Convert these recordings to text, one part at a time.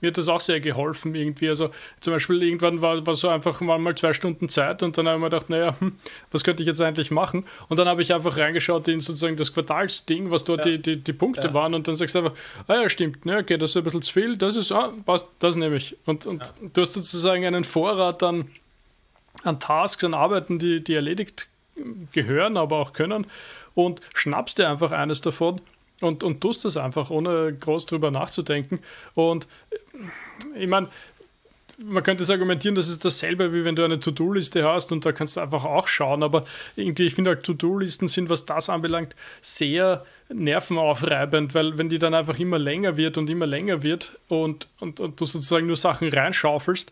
mir hat das auch sehr geholfen irgendwie. Also zum Beispiel irgendwann war, war so einfach mal zwei Stunden Zeit und dann habe ich mir gedacht, naja, hm, was könnte ich jetzt eigentlich machen? Und dann habe ich einfach reingeschaut in sozusagen das Quartalsding, was dort ja. die, die, die, Punkte ja. waren und dann sagst du einfach, ah ja, stimmt, ne, okay, das ist ein bisschen zu viel, das ist, ah, passt, das nehme ich. Und, und ja. du hast sozusagen einen Vorrat an, an Tasks, an Arbeiten, die, die erledigt gehören, aber auch können und schnappst dir einfach eines davon und, und tust das einfach, ohne groß drüber nachzudenken. Und äh, ich meine, man könnte es argumentieren, das ist dasselbe, wie wenn du eine To-Do-Liste hast und da kannst du einfach auch schauen, aber irgendwie, ich finde, To-Do-Listen sind, was das anbelangt, sehr nervenaufreibend, weil wenn die dann einfach immer länger wird und immer länger wird und, und, und du sozusagen nur Sachen reinschaufelst,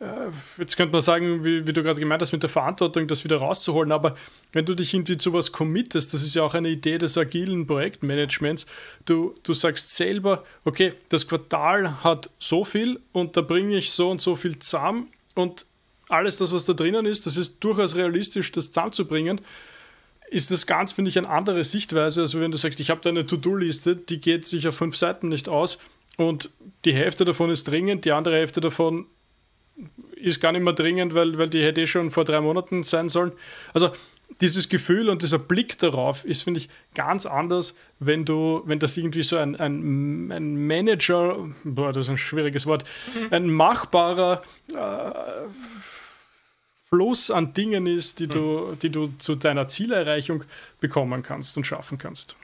äh, jetzt könnte man sagen, wie, wie du gerade gemeint hast, mit der Verantwortung, das wieder rauszuholen. Aber wenn du dich irgendwie zu was committest, das ist ja auch eine Idee des agilen Projektmanagements, du, du sagst selber, okay, das Quartal hat so viel und da bringe ich so und so viel zusammen und alles das, was da drinnen ist, das ist durchaus realistisch, das zusammenzubringen. Ist das ganz, finde ich, eine andere Sichtweise, als wenn du sagst, ich habe da eine To-Do-Liste, die geht sich auf fünf Seiten nicht aus und die Hälfte davon ist dringend, die andere Hälfte davon ist gar nicht mehr dringend, weil, weil die hätte eh schon vor drei Monaten sein sollen. Also dieses Gefühl und dieser Blick darauf ist, finde ich, ganz anders, wenn du, wenn das irgendwie so ein, ein, ein Manager, boah, das ist ein schwieriges Wort, mhm. ein machbarer äh, Fluss an Dingen ist, die, du, mhm. die du zu deiner Zielerreichung bekommen kannst und schaffen kannst.